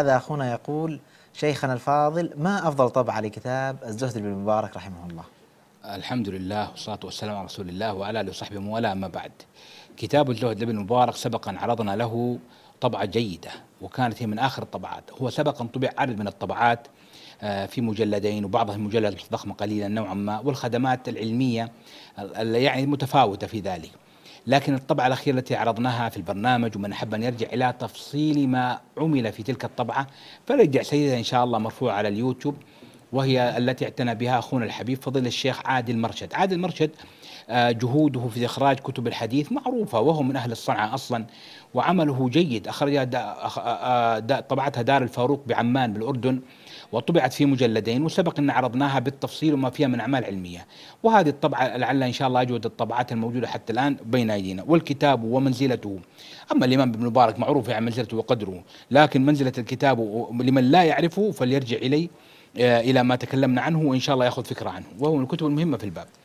هذا أخونا يقول شيخنا الفاضل ما أفضل طبعة لكتاب الزهد بن مبارك رحمه الله الحمد لله والصلاة والسلام على رسول الله وعلى آله وصحبه ولا أما بعد كتاب الزهد لابن مبارك سبقا عرضنا له طبعة جيدة وكانت هي من آخر الطبعات هو سبقا طبع عدد من الطبعات آه، في مجلدين وبعضها المجلد ضخم قليلا نوعا ما والخدمات العلمية يعني متفاوتة في ذلك لكن الطبعة الأخيرة التي عرضناها في البرنامج ومن أحب أن يرجع إلى تفصيل ما عمل في تلك الطبعة فليرجع سيدها إن شاء الله مرفوعة على اليوتيوب وهي التي اعتنى بها أخونا الحبيب فضل الشيخ عادل مرشد عادل مرشد آه، جهوده في إخراج كتب الحديث معروفة وهو من أهل الصنعة أصلا وعمله جيد أخرجها دا آه، آه، طبعتها دار الفاروق بعمان بالأردن وطبعت في مجلدين وسبق أن عرضناها بالتفصيل وما فيها من أعمال علمية وهذه الطبعة لعل إن شاء الله أجود الطبعات الموجودة حتى الآن بين أيدينا والكتاب ومنزلته أما الإمام ابن مبارك معروف عن يعني منزلته وقدره لكن منزلة الكتاب لمن لا يعرفه فليرجع الي آه، إلى ما تكلمنا عنه وإن شاء الله يأخذ فكرة عنه وهو من الكتب المهمة في الباب